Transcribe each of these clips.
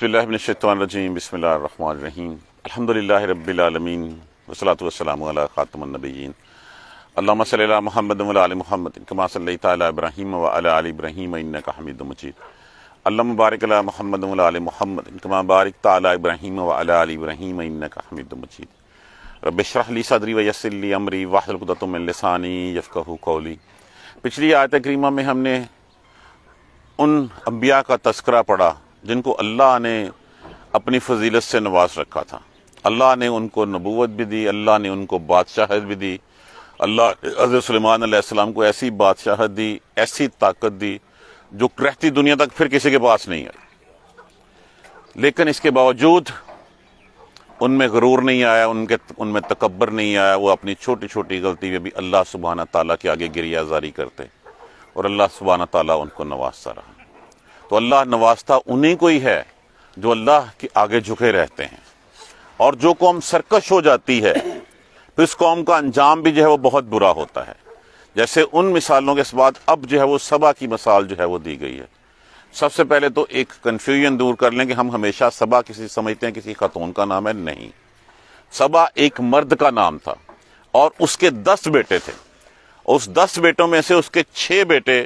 अज़बिल्लाशतवानरजीम बसमीम अलहमदिल्ला रबीआलमीन वसलात वसलाम ख़ातमनबीन अल्लाम सल महमद महमद इनकमासब्राहिम सल तब्राहीम वल का हमिद मजीद अल्लाह मुबारक महमद महमद कमा बारक ताली इब्राहीम वल का हमिद मजीद रबशरली सदरी वयसली अमरी वाहलकुदतमलसानी यफ़क़ कौली पिछली आयत करीमा में हमने उन अम्बिया का तस्करा पढ़ा जिनको अल्लाह ने अपनी फजीलत से नवाज रखा था अल्लाह ने उनको नबूवत भी दी अल्लाह ने उनको बादशाहत भी दी अल्लाह हज़रत सलेमान को ऐसी बादशाहत दी ऐसी ताकत दी जो रहती दुनिया तक फिर किसी के पास नहीं आई लेकिन इसके बावजूद उनमें गरूर नहीं आया उनके उनमें तकबर नहीं आया वो अपनी छोटी छोटी गलती में भी अल्लाह सुबहाना तला के आगे गिरियाजारी करते और अल्लाह सुबहाना ताली उनको नवाजता रहा तो अल्लाह नवास्ता उन्हीं को ही है जो अल्लाह के आगे झुके रहते हैं और जो कौम सरकश हो जाती है तो इस कौम का अंजाम भी जो है वो बहुत बुरा होता है जैसे उन मिसालों के बाद अब जो है वो सबा की मिसाल जो है वो दी गई है सबसे पहले तो एक कन्फ्यूजन दूर कर लें कि हम हमेशा सबा किसी समझते हैं किसी खतून का नाम है नहीं सबा एक मर्द का नाम था और उसके दस बेटे थे उस दस बेटों में से उसके छः बेटे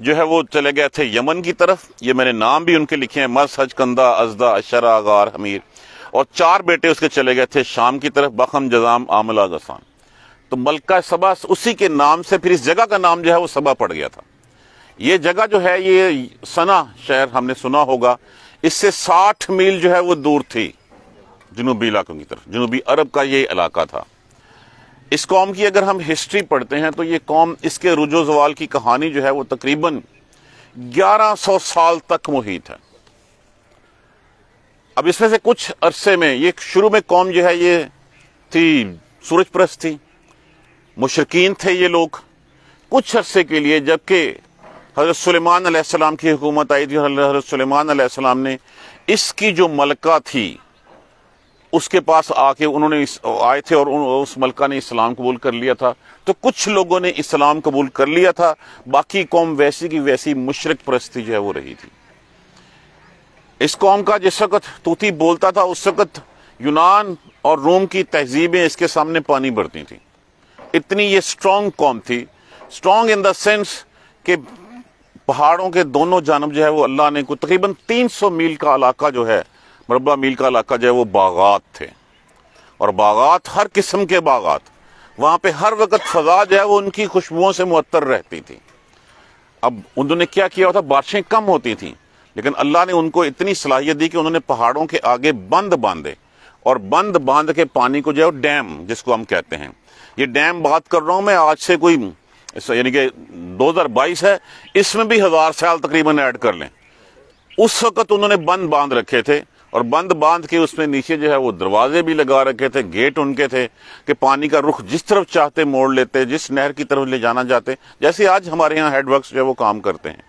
जो है वो चले गए थे यमन की तरफ ये मैंने नाम भी उनके लिखे हैं मस हज कंदा अजदा अशरा गार हमीर और चार बेटे उसके चले गए थे शाम की तरफ बखम जजाम आमला गसान तो मलका सबा उसी के नाम से फिर इस जगह का नाम जो है वो सबा पड़ गया था ये जगह जो है ये सना शहर हमने सुना होगा इससे साठ मील जो है वो दूर थी जनूबी इलाकों की तरफ जनूबी अरब का ये इलाका था इस कौम की अगर हम हिस्ट्री पढ़ते हैं तो ये कौम इसके रुजो जवाल की कहानी जो है वो तकरीबन 1100 साल तक मुहित है अब इसमें से कुछ अरसे में ये शुरू में कौम जो है ये थी सूरज प्रस्त थी मुशरकिन थे ये लोग कुछ अरसे के लिए जबकि हज़रत सलेमान की हुकूमत आई थी हज़रत सलेमान ने इसकी जो मलका थी उसके पास आके उन्होंने आए थे और उस मलका ने इस्लाम कबूल कर लिया था तो कुछ लोगों ने इस्लाम कबूल कर लिया था बाकी कौम वैसी की वैसी मुशरक परस्ती जो है वो रही थी इस कौम का जिस वक्त तूती बोलता था उस वक्त यूनान और रोम की तहजीबें इसके सामने पानी बढ़ती थी इतनी ये स्ट्रॉन्ग कौम थी स्ट्रॉन्ग इन देंस के पहाड़ों के दोनों जानब जो है वो अल्लाह ने को तकरीबन 300 मील का इलाका जो है मरबा मील का इलाका जो है वो बागात थे और बागात हर किस्म के बागात वहाँ पे हर वक्त फजा जो है वो उनकी खुशबुओं से मुअत्तर रहती थी अब उन्होंने क्या किया था बारिशें कम होती थी लेकिन अल्लाह ने उनको इतनी सलाहियत दी कि उन्होंने पहाड़ों के आगे बंद बांधे और बंद बांध के पानी को जो है डैम जिसको हम कहते हैं ये डैम बात कर रहा हूँ मैं आज से कोई यानी कि 2022 है इसमें भी हज़ार साल तकरीबन ऐड कर लें उस वक्त उन्होंने बंद बांध रखे थे और बंद बांध के उसमें नीचे जो है वो दरवाजे भी लगा रखे थे गेट उनके थे कि पानी का रुख जिस तरफ चाहते मोड़ लेते जिस नहर की तरफ ले जाना चाहते जैसे आज हमारे यहाँ हेडवर्क जो है वो काम करते हैं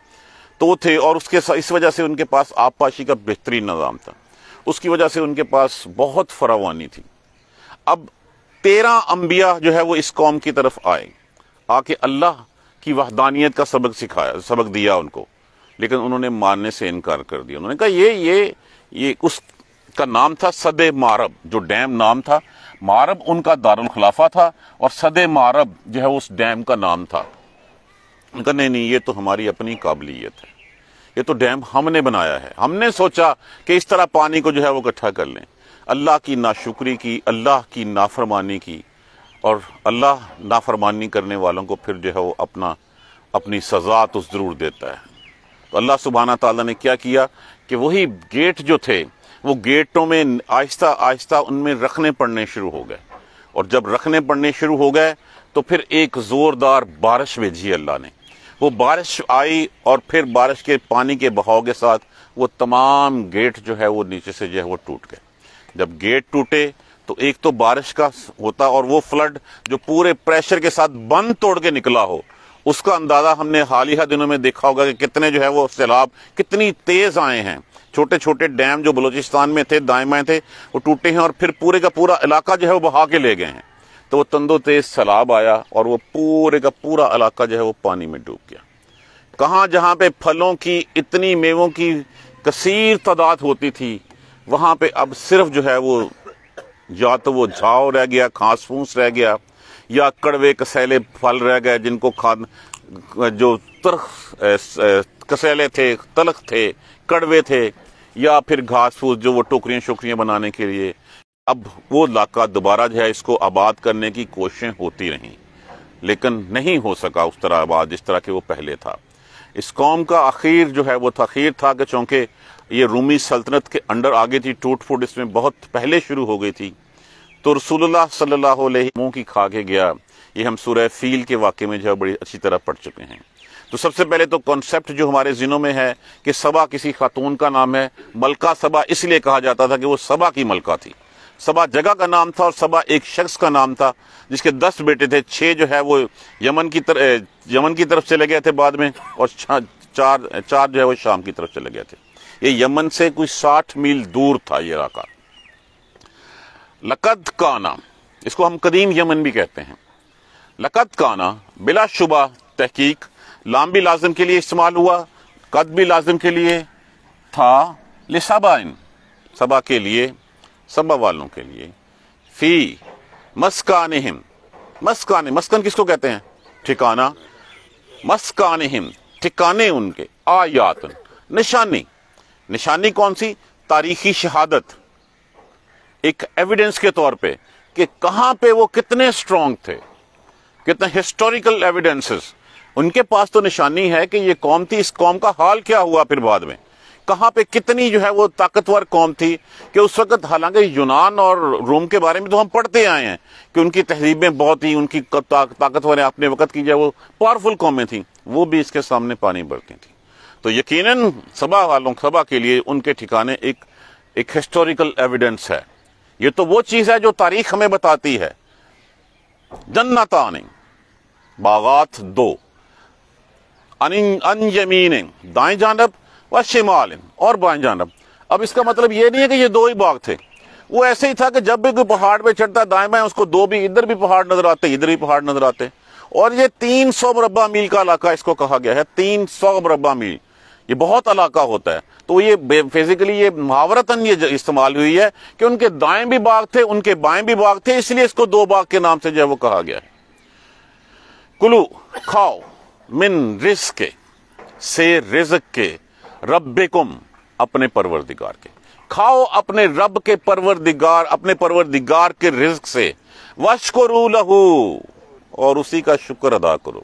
तो थे और उसके इस वजह से उनके पास आबपाशी का बेहतरीन निज़ाम था उसकी वजह से उनके पास बहुत फरावानी थी अब तेरह अम्बिया जो है वो इस कौम की तरफ आए आके अल्लाह की वहदानियत का सबक सिखाया सबक दिया उनको लेकिन उन्होंने मानने से इनकार कर दिया उन्होंने कहा ये ये ये उसका नाम था सद मारब जो डैम नाम था मारब उनका दारुल खिलाफा था और सद मारब जो है उस डैम का नाम था उनका नहीं नहीं ये तो हमारी अपनी काबिलियत है ये तो डैम हमने बनाया है हमने सोचा कि इस तरह पानी को जो है वो इकट्ठा कर लें अल्लाह की नाशुक्री की अल्लाह की नाफरमानी की और अल्लाह नाफरमानी करने वालों को फिर जो है वो अपना अपनी सज़ा तो ज़रूर देता है तो अल्लाह सुबहाना तला ने क्या किया कि वही गेट जो थे वो गेटों में आहिस्ता आहिस्ता उनमें रखने पड़ने शुरू हो गए और जब रखने पड़ने शुरू हो गए तो फिर एक ज़ोरदार बारिश भेजी अल्लाह ने वो बारिश आई और फिर बारिश के पानी के बहाव के साथ वो तमाम गेट जो है वो नीचे से जो है वो टूट गए जब गेट टूटे तो एक तो बारिश का होता और वो फ्लड जो पूरे प्रेशर के साथ बंद तोड़ के निकला हो उसका अंदाज़ा हमने हाल ही दिनों में देखा होगा कि कितने जो है वो सैलाब कितनी तेज़ आए हैं छोटे छोटे डैम जो बलूचिस्तान में थे दाएँ बाएं थे वो टूटे हैं और फिर पूरे का पूरा इलाका जो है वो बहा के ले गए हैं तो वो तंदो तेज़ सैलाब आया और वो पूरे का पूरा इलाका जो है वो पानी में डूब गया कहाँ जहाँ पे फलों की इतनी मेवों की कसीर तादाद होती थी वहाँ पे अब सिर्फ जो है वो या तो वो झाव रह गया घास फूस रह गया या कड़वे कसैले फल रह गए जिनको खाद जो तरख कसैले थे तलख थे कड़वे थे या फिर घास फूस जो वो टोकरियाँ शोकरियाँ बनाने के लिए अब वो इलाका दोबारा जो है इसको आबाद करने की कोशिशें होती रहीं लेकिन नहीं हो सका उस तरह आबाद जिस तरह के वो पहले था इस कौम का आखिर जो है वो तखीर था कि चूंकि ये रूमी सल्तनत के अंडर आ गई थी टूट फूट इसमें बहुत पहले शुरू हो गई थी तो रसूलुल्लाह सल्लल्लाहु अलैहि मुंह की खा के गया ये हम सूर्य फील के वाक्य में जो है बड़ी अच्छी तरह पढ़ चुके हैं तो सबसे पहले तो कॉन्सेप्ट जो हमारे जिनों में है कि सबा किसी खातून का नाम है मलका सबा इसलिए कहा जाता था कि वो सबा की मलका थी सबा जगह का नाम था और सबा एक शख्स का नाम था जिसके दस बेटे थे छः जो है वो यमन की तरफ यमन की तरफ चले गए थे बाद में और चार चार जो है वो शाम की तरफ चले गए थे ये यमन से कोई साठ मील दूर था ये इलाका लकद काना इसको हम कदीम यमन भी कहते हैं लकद काना बिला शुबा तहकीक लाम भी लाजम के लिए इस्तेमाल हुआ कद भी लाजम के लिए था लिसाबाइन सबा के लिए सबा वालों के लिए फी मस्कान हिम मस्कान मस्कन किसको कहते हैं ठिकाना मस्कान हिम ठिकाने उनके आयात निशानी निशानी कौन सी तारीखी शहादत एक एविडेंस के तौर पे कि कहाँ पे वो कितने स्ट्रांग थे कितने हिस्टोरिकल एविडेंसेस उनके पास तो निशानी है कि ये कौम थी इस कौम का हाल क्या हुआ फिर बाद में कहाँ पे कितनी जो है वो ताकतवर कौम थी कि उस वक्त हालांकि यूनान और रोम के बारे में तो हम पढ़ते आए हैं कि उनकी तहजीबें बहुत ही उनकी ताकतवर है अपने वक्त की जो वो पावरफुल कौमें थी वो भी इसके सामने पानी बरती थी तो यकीनन सभा वालों सभा के लिए उनके ठिकाने एक एक हिस्टोरिकल एविडेंस है ये तो वो चीज़ है जो तारीख हमें बताती है आनिंग बागात दो अनजमीन दाएं जानब व शिमाल और बाएं जानब अब इसका मतलब ये नहीं है कि ये दो ही बाग थे वो ऐसे ही था कि जब भी कोई पहाड़ पे चढ़ता दाएं बाएं उसको दो भी इधर भी पहाड़ नजर आते इधर भी पहाड़ नजर आते और ये तीन सौ मरबा मील का इलाका इसको कहा गया है तीन सौ मरबा मील ये बहुत अलाका होता है तो ये फिजिकली ये महावरतन ये इस्तेमाल हुई है कि उनके दाएं भी बाग थे उनके बाएं भी बाग थे इसलिए इसको दो बाग के नाम से जो है वो कहा गया है कुलू खाओ मिन रिस के से रिजक के रब्बिकुम अपने परवरदिगार के खाओ अपने रब के परवरदिगार अपने परवरदिगार के रिस्क से वश को लहू और उसी का शुक्र अदा करो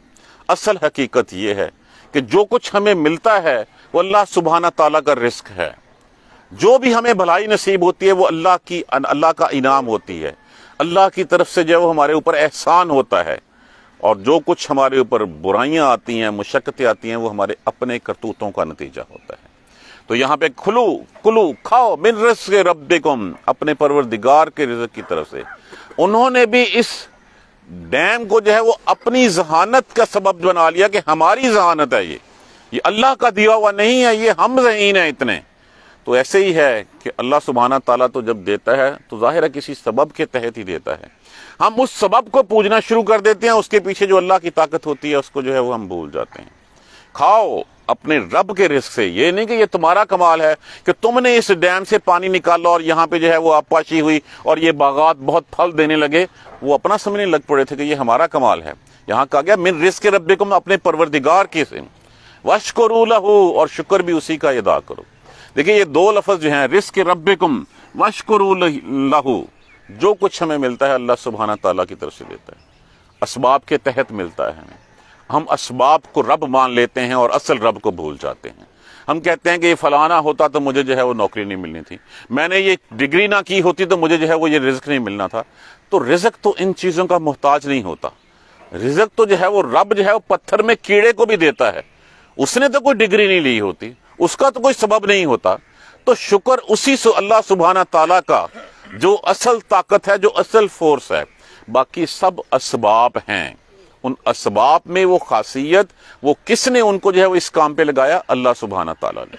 असल हकीकत यह है कि जो कुछ हमें मिलता है वो अल्लाह सुबहाना ताला का रिस्क है जो भी हमें भलाई नसीब होती है वो अल्लाह की अल्लाह का इनाम होती है अल्लाह की तरफ से जो है वो हमारे ऊपर एहसान होता है और जो कुछ हमारे ऊपर बुराइयाँ आती हैं मुशक्क़तें आती हैं वो हमारे अपने करतूतों का नतीजा होता है तो यहाँ पे खुलू कुलू खाओ मिन रस के रब अपने परवर के रिजक की तरफ से उन्होंने भी इस डैम को जो है वो अपनी जहानत का सबब बना लिया कि हमारी जहानत है ये ये अल्लाह का दिया हुआ नहीं है ये हम जहीन है इतने तो ऐसे ही है कि अल्लाह सुबहाना ताला तो जब देता है तो ज़ाहिर है किसी सबब के तहत ही देता है हम उस सबब को पूजना शुरू कर देते हैं उसके पीछे जो अल्लाह की ताकत होती है उसको जो है वो हम भूल जाते हैं खाओ अपने रब के रिस्क से ये नहीं कि ये तुम्हारा कमाल है कि तुमने इस डैम से पानी निकाला और यहाँ पे जो है वो आपाशी हुई और ये बागात बहुत फल देने लगे वो अपना समझने लग पड़े थे कि ये हमारा कमाल है यहाँ कहा गया मिन रिस्क रब को अपने परवरदिगार के से वश करो लहू और शुक्र भी उसी का अदा करो देखिये ये दो लफज जो है रिस्क रब कुम वश करो लहू जो कुछ हमें मिलता है अल्लाह सुबहाना तला की तरफ से देता है इसबाब के तहत मिलता है हमें हम इसबाब को रब मान लेते हैं और असल रब को भूल जाते हैं हम कहते हैं कि ये फलाना होता तो मुझे जो है वो नौकरी नहीं मिलनी थी मैंने ये डिग्री ना की होती तो मुझे जो है वो ये रिज्क नहीं मिलना था तो रिज्क तो इन चीज़ों का मोहताज नहीं होता रिजक तो जो है वो रब जो है वो पत्थर में कीड़े को भी देता है उसने तो कोई डिग्री नहीं ली होती उसका तो कोई सबब नहीं होता तो शुक्र उसी से अल्लाह सुबहाना ताला का जो असल ताकत है जो असल फोर्स है बाकी सब इसबाब हैं उन इसबाब में वो खासियत वो किसने उनको जो है वो इस काम पे लगाया अल्लाह सुबहाना ताला ने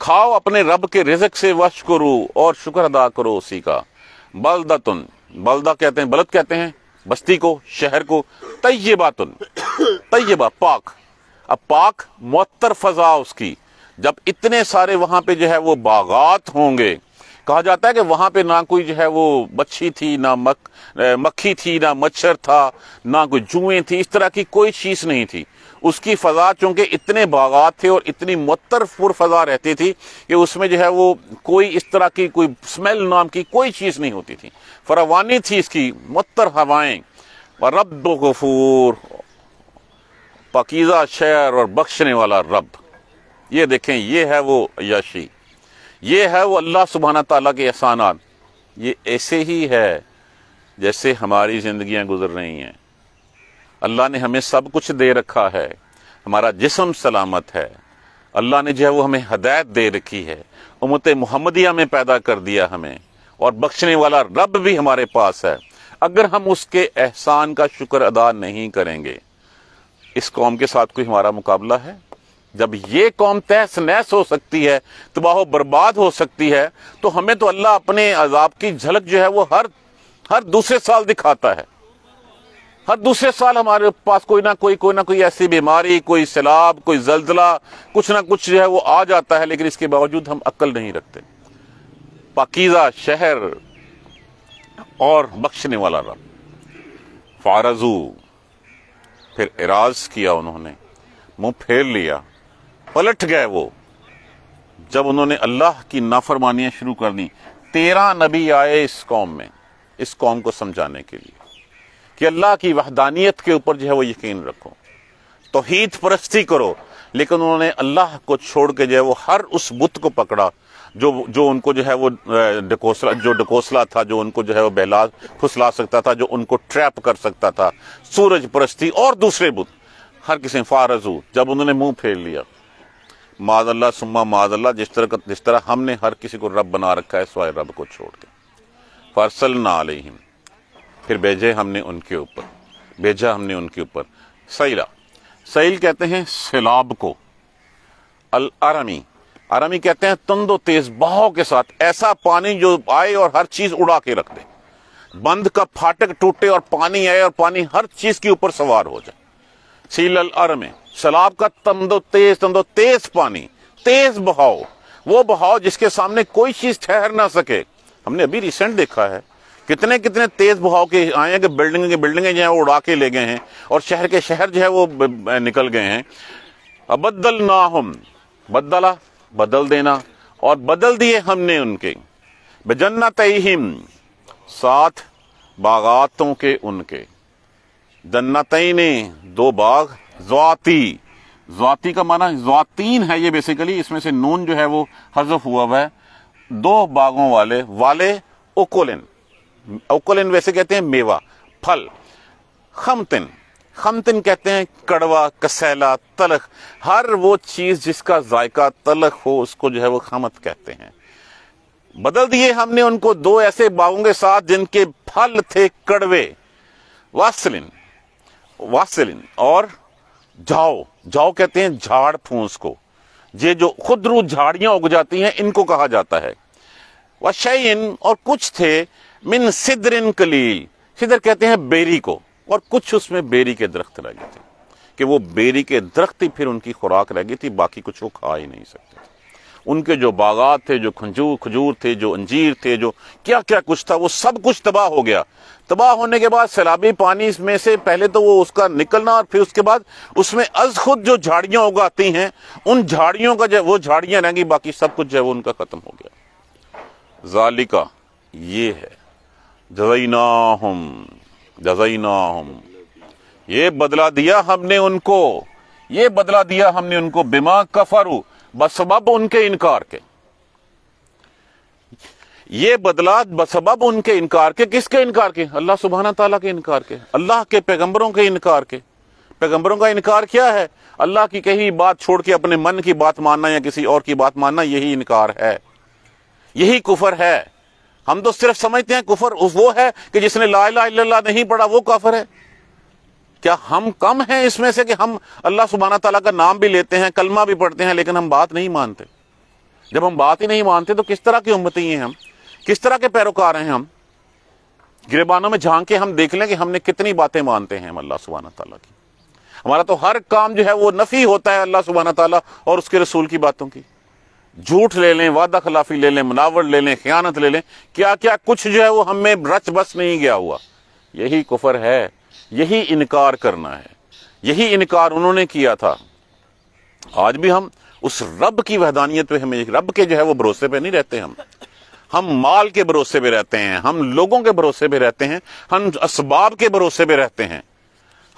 खाओ अपने रब के रिजक से वश करो और शुक्र अदा करो उसी का बलदा तुन बलदा कहते हैं बलद कहते हैं बस्ती को शहर को तुन तयबा पाक अब पाक मअतर फजा उसकी जब इतने सारे वहां पे जो है वो बागात होंगे कहा जाता है कि वहां पे ना कोई जो है वो मच्छी थी ना मक मक्खी थी ना मच्छर था ना कोई जुएं थी इस तरह की कोई चीज़ नहीं थी उसकी फ़ज़ा चूंकि इतने बागात थे और इतनी मतर फज़ा रहती थी कि उसमें जो है वो कोई इस तरह की कोई स्मेल नाम की कोई चीज़ नहीं होती थी फरावानी थी इसकी मतर हवाएं और रब गफूर पकीजा शहर और बख्शने वाला रब ये देखें ये है वो याशी ये है वो अल्लाह सुबहाना ताली के एहसाना ये ऐसे ही है जैसे हमारी ज़िंदियाँ गुजर रही हैं अल्लाह ने हमें सब कुछ दे रखा है हमारा जिसम सलामत है अल्लाह ने जो है वो हमें हदायत दे रखी है उमत मोहम्मदिया में पैदा कर दिया हमें और बख्शने वाला रब भी हमारे पास है अगर हम उसके एहसान का शुक्र अदा नहीं करेंगे इस कौम के साथ कोई हमारा मुकाबला है जब ये कौम तहस नहस हो सकती है तबाह बर्बाद हो सकती है तो हमें तो अल्लाह अपने अजाब की झलक जो है वो हर हर दूसरे साल दिखाता है हर दूसरे साल हमारे पास कोई ना कोई कोई ना कोई ऐसी बीमारी कोई सैलाब कोई जलजला कुछ ना कुछ जो है वो आ जाता है लेकिन इसके बावजूद हम अक्ल नहीं रखते पाकिज़ा शहर और बख्शने वाला रब फारजू फिर इराज किया उन्होंने मुंह फेर लिया पलट गए वो जब उन्होंने अल्लाह की नाफरमानियां शुरू कर दी तेरह नबी आए इस कौम में इस कौम को समझाने के लिए कि अल्लाह की वहदानियत के ऊपर जो है वो यकीन रखो तोहीद परस्ती करो लेकिन उन्होंने अल्लाह को छोड़ के जो है वो हर उस बुत को पकड़ा जो जो उनको जो है वो डकोसला जो डकोसला था जो उनको जो है वो बहला फुसला सकता था जो उनको ट्रैप कर सकता था सूरज परस्ती और दूसरे बुत हर किसी फारजू जब उन्होंने मुंह फेर लिया माजल्ला सुम्मा माजल्ला जिस तरह जिस तरह हमने हर किसी को रब बना रखा है सवाए रब को छोड़ के फरसल ना आलिम फिर भेजे हमने उनके ऊपर भेजा हमने उनके ऊपर सैला सैल कहते हैं सैलाब को अल अरमी अरमी कहते हैं तंदो तेज बहाव के साथ ऐसा पानी जो आए और हर चीज उड़ा के रख दे बंद का फाटक टूटे और पानी आए और पानी हर चीज के ऊपर सवार हो जाए सील अल अरमे सैलाब का तंदो तेज तंदो तेज पानी तेज बहाव वो बहाव जिसके सामने कोई चीज ठहर ना सके हमने अभी रिसेंट देखा है कितने कितने तेज बहाव के आए हैं कि बिल्डिंग की बिल्डिंगें जो है वो उड़ा के ले गए हैं और शहर के शहर जो है वो निकल गए हैं अबदल ना हम बदला बदल देना और बदल दिए हमने उनके बजन्ना तयम साथ बागातों के उनके जन्नतई ने दो बाग जवाती जवाती का माना जवातीन है ये बेसिकली इसमें से नून जो है वो हजफ हुआ हुआ है दो बागों वाले वाले ओकोलिन ओकोलिन वैसे कहते हैं मेवा फल खमतिन खमतिन कहते हैं कड़वा कसैला तलख हर वो चीज जिसका जायका तलख हो उसको जो है वो खमत कहते हैं बदल दिए हमने उनको दो ऐसे बागों के साथ जिनके फल थे कड़वे वासलिन वासलिन और झाओ झाओ कहते हैं झाड़ फूस को ये जो खुदरू झाड़ियां उग जाती हैं इनको कहा जाता है वशैन और कुछ थे मिन सिदरिन कलील सिदर कहते हैं बेरी को और कुछ उसमें बेरी के दरख्त रह गए थे कि वो बेरी के दरख्त ही फिर उनकी खुराक रह गई थी बाकी कुछ वो खा ही नहीं सकते उनके जो बागात थे जो खजूर खजूर थे जो अंजीर थे जो क्या क्या कुछ था वो सब कुछ तबाह हो गया तबाह होने के बाद सैलाबी पानी इसमें से पहले तो वो उसका निकलना और फिर उसके बाद उसमें अज खुद जो झाड़ियां उगाती हैं उन झाड़ियों का जो वो झाड़ियां रहेंगी बाकी सब कुछ जो है वो उनका ख़त्म हो गया जालिका ये है जजैना हम जजैना हम ये बदला दिया हमने उनको ये बदला दिया हमने उनको बिमा कफरू बसबब उनके इनकार के ये बदला बसब उनके इनकार के किसके इनकार के अल्लाह सुबहाना तला के इनकार के अल्लाह के पैगम्बरों के इनकार के पैगम्बरों का इनकार क्या है अल्लाह की कही बात छोड़ के अपने मन की बात मानना या किसी और की बात मानना यही इनकार है यही कुफर है हम तो सिर्फ समझते हैं कुफर वो है कि जिसने ला ला नहीं पढ़ा वो काफर है क्या हम कम हैं इसमें से कि हम अल्लाह सुबहाना तला का नाम भी लेते हैं कलमा भी पढ़ते हैं लेकिन हम बात नहीं मानते जब हम बात ही नहीं मानते तो किस तरह की उम्मती हैं हम किस तरह के पैरोकार हैं हम गिरबानों में झांक के हम देख लें कि हमने कितनी बातें मानते हैं अल्लाह सुबहाना तला की हमारा तो हर काम जो है वो नफी होता है अल्लाह सुबहाना तला और उसके रसूल की बातों की झूठ ले लें वादा खिलाफी ले लें मनावट ले लें खयानत ले लें क्या क्या कुछ जो है वो हमें रच बस नहीं गया हुआ यही कुफर है यही इनकार करना है यही इनकार उन्होंने किया था आज भी हम उस रब की वहदानियत पे हमें रब के जो है वो भरोसे पे नहीं रहते हम हम माल के भरोसे पे रहते हैं हम लोगों के भरोसे पे रहते हैं हम इसबाब के भरोसे पे रहते हैं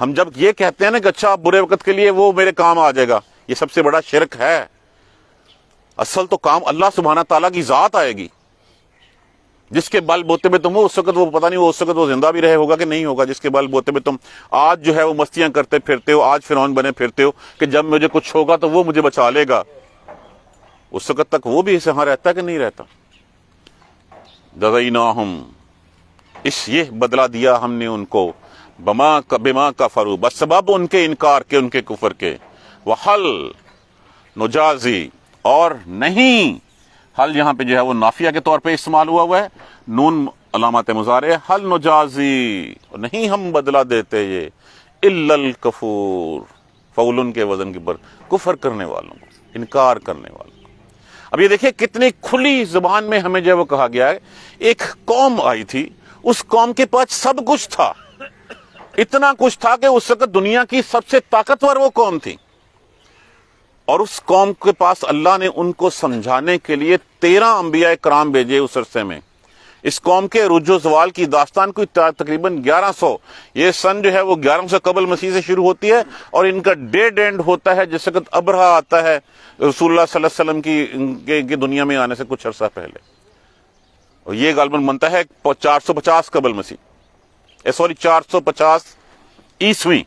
हम जब ये कहते हैं ना कि अच्छा बुरे वक्त के लिए वो मेरे काम आ जाएगा ये सबसे बड़ा शिरक है असल तो काम अल्लाह सुबहाना तला की ज़ात आएगी जिसके बल बोते में तुम हो उस वक्त वो पता नहीं हो उस वक्त वो जिंदा भी रहे होगा कि नहीं होगा जिसके बल बोते में तुम आज जो है वो मस्तियां करते फिरते हो आज फिरौन बने फिरते हो कि जब मुझे कुछ होगा तो वो मुझे बचा लेगा उस वक्त तक वो भी यहां रहता कि नहीं रहता दगैना हम इस ये बदला दिया हमने उनको बमा का बिमा का फरू बस सबब उनके इनकार के उनके कुफर के वह हल नुजाजी और नहीं हल यहाँ पे जो है वो नाफिया के तौर पे इस्तेमाल हुआ हुआ है नून अलामत मुजारे हल नुजाजी नहीं हम बदला देते ये इल्लल कफूर फौलन के वजन के ऊपर कुफर करने वालों को इनकार करने वालों अब ये देखिए कितनी खुली जुबान में हमें जब कहा गया है एक कौम आई थी उस कौम के पास सब कुछ था इतना कुछ था कि उस वक्त दुनिया की सबसे ताकतवर वो कौम थी और उस कौम के पास अल्लाह ने उनको समझाने के लिए तेरह अंबिया कराम भेजे उस अरसे में इस कौम के रुजो जवाल की दास्तान को तकरीबन ग्यारह सौ ये सन जो है वो ग्यारह सौ कबल मसीह से शुरू होती है और इनका डेड एंड होता है जिस वक्त अबरा आता है रसुल्लाम की के, के दुनिया में आने से कुछ अरसा पहले और ये गालबन बनता है चार सौ पचास कबल मसीह सॉरी चार सौ पचास ईस्वी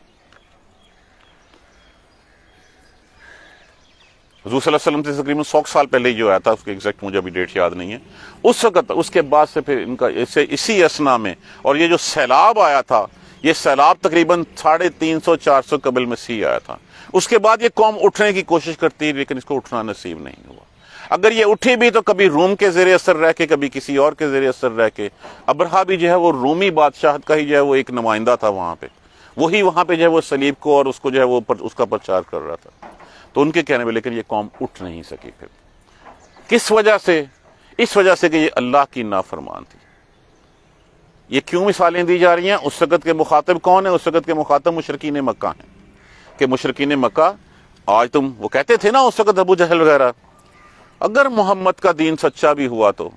हजूर वसल्लम से तकरीबन सौ साल पहले जो आया था उसकी एग्जैक्ट मुझे अभी डेट याद नहीं है उस वक्त उसके बाद से फिर इनका इसे इसी असना में और ये जो सैलाब आया था ये सैलाब तकरीबन साढ़े तीन सौ चार सौ कबल में सी आया था उसके बाद ये कौम उठने की कोशिश करती है लेकिन इसको उठना नसीब नहीं हुआ अगर ये उठी भी तो कभी रोम के जेर असर रह के कभी किसी और के जेर असर रह के अबरहा भी जो है वो रोमी बादशाह का ही जो है वो एक नुमाइंदा था वहाँ पे वही वहाँ पे जो है वो सलीब को और उसको जो है वो पर, उसका प्रचार कर रहा था तो उनके कहने में लेकिन ये कौम उठ नहीं सकी फिर किस वजह से इस वजह से कि ये अल्लाह की नाफरमान थी ये क्यों मिसालें दी जा रही हैं उस वक़्त के मुखातब कौन है उस वक़्त के मुखातब मुशरकिन मक्का हैं कि मुशरकिन मक्का आज तुम वो कहते थे ना उस वक़्त अबू जहल वगैरह अगर मोहम्मद का दीन सच्चा भी हुआ तो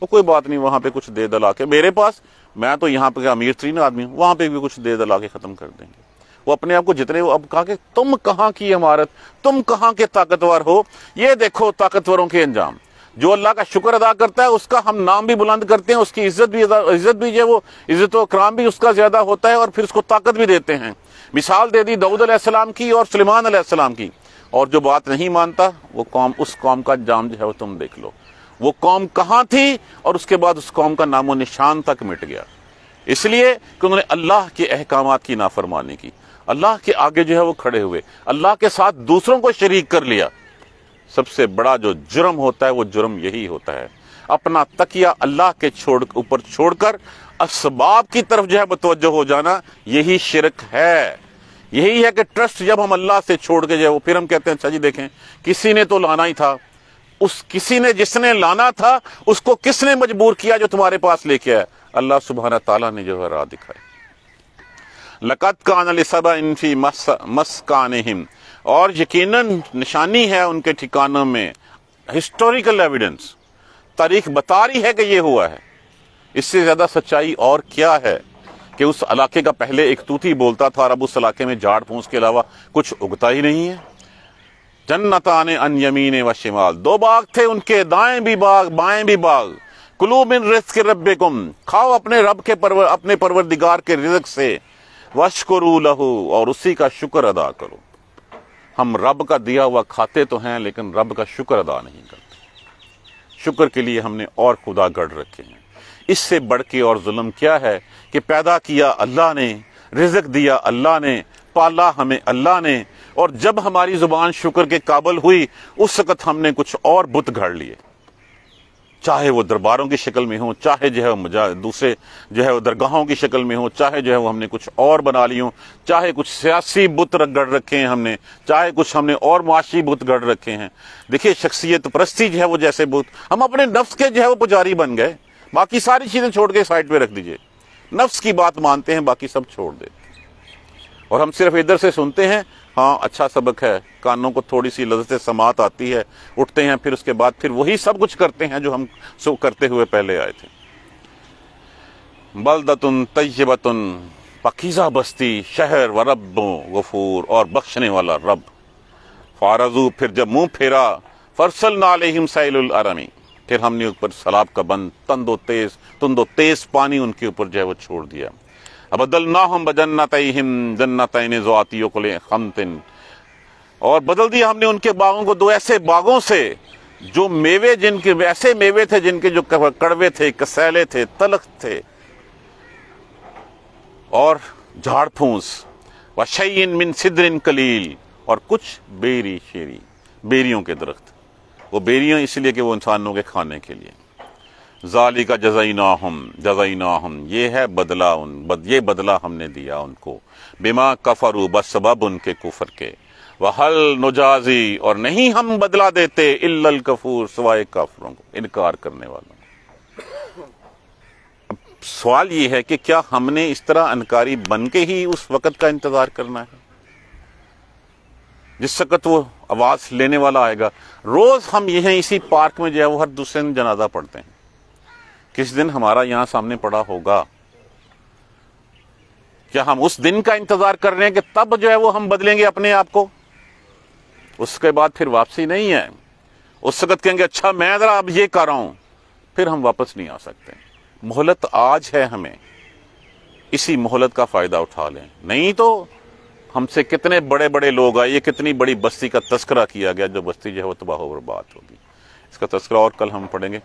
वो कोई बात नहीं वहां पे कुछ दे दला के मेरे पास मैं तो यहाँ पे अमीर तरीन आदमी हूँ वहां पे भी कुछ दे दला के ख़त्म कर देंगे वो अपने आप को जितने वो अब कहा कि तुम कहाँ की इमारत तुम कहाँ के ताकतवर हो ये देखो ताकतवरों के अंजाम जो अल्लाह का शुक्र अदा करता है उसका हम नाम भी बुलंद करते हैं उसकी इज्जत भी इज्जत भी जो वो इज्जत कराम भी उसका ज्यादा होता है और फिर उसको ताकत भी देते हैं मिसाल दे दी दाऊद अलैहिस्सलाम की और सलेमान अलैहिस्सलाम की और जो बात नहीं मानता वो कौम उस कौम का जाम जो है वो तुम देख लो वो कौम कहाँ थी और उसके बाद उस कौम का नामो निशान तक मिट गया इसलिए कि उन्होंने अल्लाह के अहकाम की नाफरमानी की अल्लाह के आगे जो है वो खड़े हुए अल्लाह के साथ दूसरों को शरीक कर लिया सबसे बड़ा जो जुर्म होता है वो जुर्म यही होता है अपना तकिया अल्लाह के छोड़ ऊपर छोड़कर असबाब की तरफ जो है मतवजह हो जाना यही शिरक है यही है कि ट्रस्ट जब हम अल्लाह से छोड़ के जाए फिर हम कहते हैं अच्छा जी देखें किसी ने तो लाना ही था उस किसी ने जिसने लाना था उसको किसने मजबूर किया जो तुम्हारे पास लेके आया अल्लाह सुबहाना तला ने जो है राह दिखाई लकत का सबा इनफी मस, मस्कान और यकीनन निशानी है उनके ठिकानों में हिस्टोरिकल एविडेंस तारीख बता रही है कि ये हुआ है इससे ज़्यादा सच्चाई और क्या है कि उस इलाके का पहले एक तूती बोलता था और अब उस इलाके में झाड़ फूस के अलावा कुछ उगता ही नहीं है जन्नताने अन यमीन व शिमाल दो बाग थे उनके दाएं भी बाग बाएं भी बाग कुलूब बिन रिस्क रब खाओ अपने रब के परवर अपने परवरदिगार के रिजक से वशकुरू लहू और उसी का शुक्र अदा करो हम रब का दिया हुआ खाते तो हैं लेकिन रब का शुक्र अदा नहीं करते शुक्र के लिए हमने और खुदा गढ़ रखे हैं इससे बढ़ के और जुल्म क्या है कि पैदा किया अल्लाह ने रिजक दिया अल्लाह ने पाला हमें अल्लाह ने और जब हमारी जुबान शुक्र के काबल हुई उस वक़्त हमने कुछ और बुत घड़ लिए चाहे वो दरबारों की शक्ल में हो चाहे जो है मजा दूसरे जो है वो दरगाहों की शक्ल में हो चाहे जो है वो हमने कुछ और बना ली हो चाहे कुछ सियासी बुत गढ़ रखे हैं हमने चाहे कुछ हमने और मुआशी बुत गढ़ रखे हैं देखिए शख्सियत परस्ती जो है वो जैसे बुत हम अपने नफ्स के जो है वो पुजारी बन गए बाकी सारी चीज़ें छोड़ के साइड पर रख दीजिए नफ्स की बात मानते हैं बाकी सब छोड़ देते और हम सिर्फ इधर से सुनते हैं हाँ अच्छा सबक है कानों को थोड़ी सी लजत समात आती है उठते हैं फिर उसके बाद फिर वही सब कुछ करते हैं जो हम सो करते हुए पहले आए थे बलदतुन तयबतुन पकीज़ा बस्ती शहर व रब गफूर और बख्शने वाला रब फारजू फिर जब मुंह फेरा फरसल नालम सैलमी फिर हमने ऊपर सलाब का बंद तंदो तेज तंदो तेज पानी उनके ऊपर जो है वो छोड़ दिया बदल ना हम बजन्नत जन्नत खमतिन और बदल दिया हमने उनके बागों को दो ऐसे बागों से जो मेवे जिनके ऐसे मेवे थे जिनके जो कड़वे थे कसैले थे तलख थे और झाड़ फूस व शयिन मिन सिद्रिन कलील और कुछ बेरी शेरी बेरियों के दरख्त वो बेरियों इसलिए कि वो इंसानों के खाने के लिए जाली का ना हम ना हम ये है बदला उन बद, ये बदला हमने दिया उनको बिमा कफरू बस सबब उनके कुफर के हल नुजाजी और नहीं हम बदला देते इल्ल कफूर सवाए काफरों को इनकार करने वालों सवाल ये है कि क्या हमने इस तरह अनकारी बन के ही उस वक़्त का इंतज़ार करना है जिस वक्त वो आवाज़ लेने वाला आएगा रोज़ हम यहीं इसी पार्क में जो है वो हर दूसरे दिन जनाजा पढ़ते हैं किस दिन हमारा यहाँ सामने पड़ा होगा क्या हम उस दिन का इंतज़ार कर रहे हैं कि तब जो है वो हम बदलेंगे अपने आप को उसके बाद फिर वापसी नहीं है उस वक्त कहेंगे अच्छा मैं ज़रा अब ये कर रहा हूं फिर हम वापस नहीं आ सकते मोहलत आज है हमें इसी मोहलत का फ़ायदा उठा लें नहीं तो हमसे कितने बड़े बड़े लोग आए ये कितनी बड़ी बस्ती का तस्करा किया गया जो बस्ती जो है वो तबाह बर्बाद होगी इसका तस्करा और कल हम पढ़ेंगे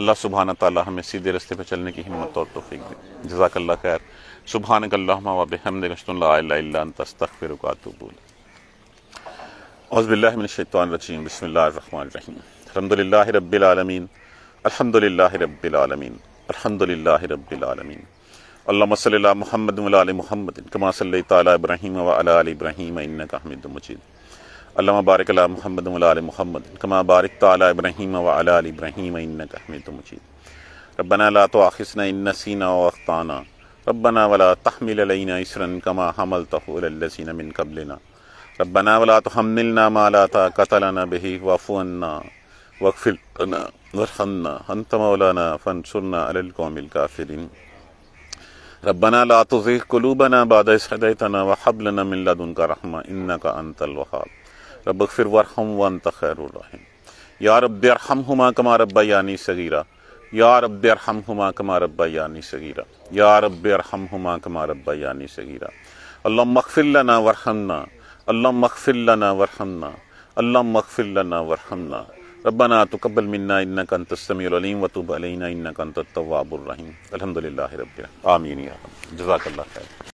अल्लाह सुबहान ताली हमें सीधे रस्ते पर चलने की हिम्मत और तोफ़ी दें जजाकल्ला खैर सुबहान वबहमदस्तफ़िर वकबूल अज़बिल्लाशतवानरजीम बसमीम अलहमदिल्ला रबालमीन अलहमदिल्ला रबालमीन अलहमदिल्ला रबालमीन अल्लाम सल महमद महमद कमा वाल इब्राहिम इन्न का हमिद मजीद अल्लाम बारक महमद वाल महमद कमा बारक ताली इब्राहिम वाल इब्राहिम इनक हमिद रबना ला तो आखिसना इन नसीना वख्ताना रबना वला तहमिलना इसरन कमा हमल तहलसिन मिन कबलना रबना वला तो हमनिलना माला था कतलाना बही वफ़ुअन्ना वक़फ़िलना वरहन्ना फ़न सुन्ना अलकौमिल काफिरिन रबना ला तो ज़ी कलूबना बाद वहबलना मिन लदन रहमा इन्ना का अंतल वहाब रबफिर वरहम वन तखैरम या रबरहम हमा कमा रब्बा यानी सगीरा या रबरहम हमा कमा रब्बा यानी सगीरा या रबरहम हमा कमा रब्बा यानी सगीरा अल्लाह मखफिल्लना वरहमना अल्लाह मखफिल्लना वरहमना अल्लाह मखफिल्लना रबना तो तुकबल मिन्ना इन्न का तस्मीम वतुब अलैना इन्न का तवाबुलरहीम अलहमदिल्ला रब आमीन जजाक